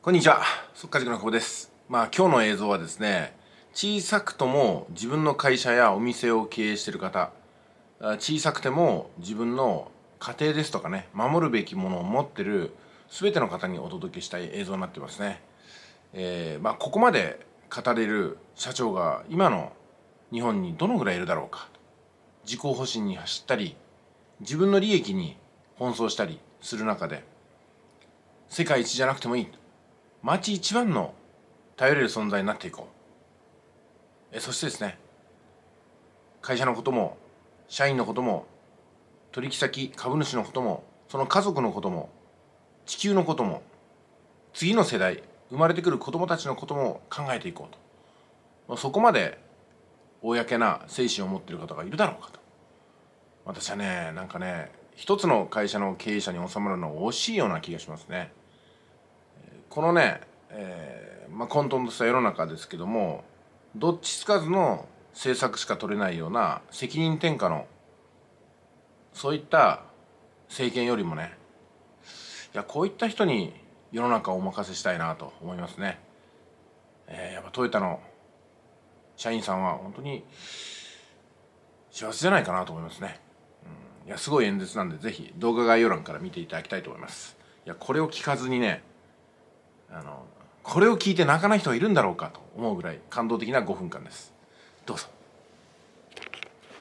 こんにちは、速稼塾の久こです。まあ今日の映像はですね、小さくとも自分の会社やお店を経営している方、小さくても自分の家庭ですとかね、守るべきものを持ってる全ての方にお届けしたい映像になってますね。えー、まあ、ここまで語れる社長が今の日本にどのぐらいいるだろうか。自己保身に走ったり、自分の利益に奔走したりする中で、世界一じゃなくてもいい。町一番の頼れる存在になっていこうえそしてですね会社のことも社員のことも取引先株主のこともその家族のことも地球のことも次の世代生まれてくる子どもたちのことも考えていこうとそこまで公な精神を持っている方がいるだろうかと私はねなんかね一つの会社の経営者に収まるのは惜しいような気がしますね。このね、えーまあ、混沌とした世の中ですけどもどっちつかずの政策しか取れないような責任転嫁のそういった政権よりもねいやこういった人に世の中をお任せしたいなと思いますね。えー、やっぱトヨタの社員さんは本当に幸せじゃないかなと思いますね。うん、いやすごい演説なんでぜひ動画概要欄から見ていただきたいと思います。いやこれを聞かずにねあのこれを聞いて泣かない人がいるんだろうかと思うぐらい感動的な5分間ですどうぞ